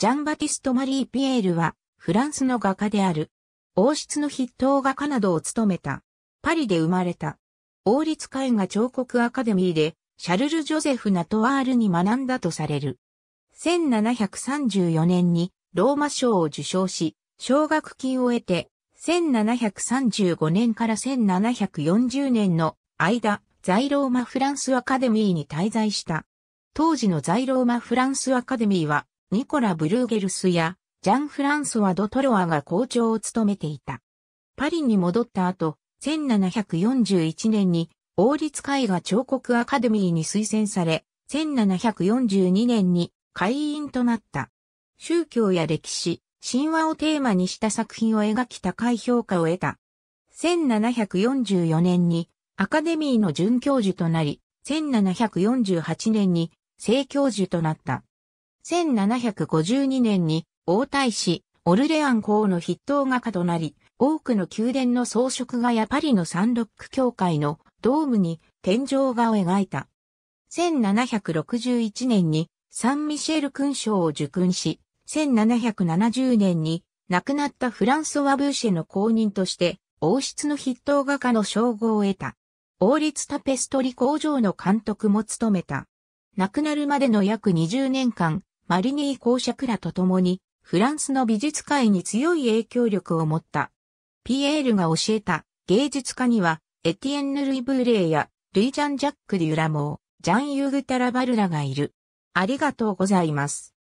ジャンバティスト・マリー・ピエールは、フランスの画家である。王室の筆頭画家などを務めた。パリで生まれた。王立絵画彫刻アカデミーで、シャルル・ジョゼフ・ナトワールに学んだとされる。1734年にローマ賞を受賞し、奨学金を得て、1735年から1740年の間、在ローマ・フランス・アカデミーに滞在した。当時の在ローマ・フランス・アカデミーは、ニコラ・ブルーゲルスやジャン・フランソワ・ド・トロワが校長を務めていた。パリに戻った後、1741年に王立絵画彫刻アカデミーに推薦され、1742年に会員となった。宗教や歴史、神話をテーマにした作品を描き高い評価を得た。1744年にアカデミーの准教授となり、1748年に正教授となった。1752年に王太子、オルレアン公の筆頭画家となり、多くの宮殿の装飾画やパリのサンロック教会のドームに天井画を描いた。1761年にサンミシェル勲章を受勲し、1770年に亡くなったフランソワ・ブーシェの公認として、王室の筆頭画家の称号を得た。王立タペストリ工場の監督も務めた。亡くなるまでの約20年間、マリニー公爵らと共に、フランスの美術界に強い影響力を持った。ピエールが教えた芸術家には、エティエンヌ・ルイ・ブーレイや、ルイ・ジャン・ジャック・デュラモー、ジャン・ユーグ・タラバルラがいる。ありがとうございます。